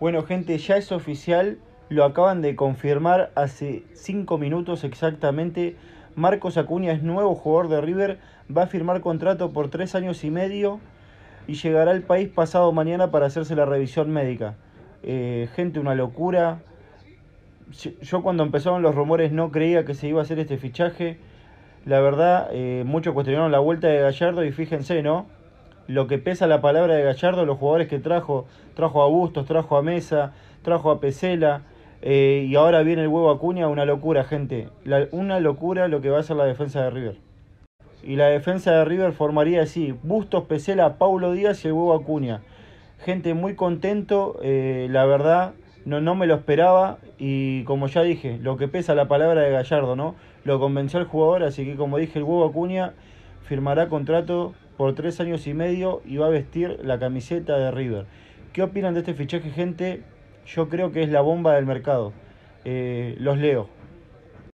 Bueno, gente, ya es oficial. Lo acaban de confirmar hace cinco minutos exactamente. Marcos Acuña es nuevo jugador de River. Va a firmar contrato por tres años y medio. Y llegará al país pasado mañana para hacerse la revisión médica. Eh, gente, una locura. Yo cuando empezaron los rumores no creía que se iba a hacer este fichaje. La verdad, eh, muchos cuestionaron la vuelta de Gallardo y fíjense, ¿no? lo que pesa la palabra de Gallardo, los jugadores que trajo, trajo a Bustos, trajo a Mesa, trajo a Pesela, eh, y ahora viene el huevo Acuña, una locura, gente. una locura lo que va a ser la defensa de River. Y la defensa de River formaría así, Bustos, Pesela, Paulo Díaz y el huevo Acuña. Gente muy contento, eh, la verdad, no, no me lo esperaba y como ya dije, lo que pesa la palabra de Gallardo, ¿no? Lo convenció el jugador, así que como dije, el huevo Acuña firmará contrato por tres años y medio y va a vestir la camiseta de River. ¿Qué opinan de este fichaje, gente? Yo creo que es la bomba del mercado. Eh, los leo.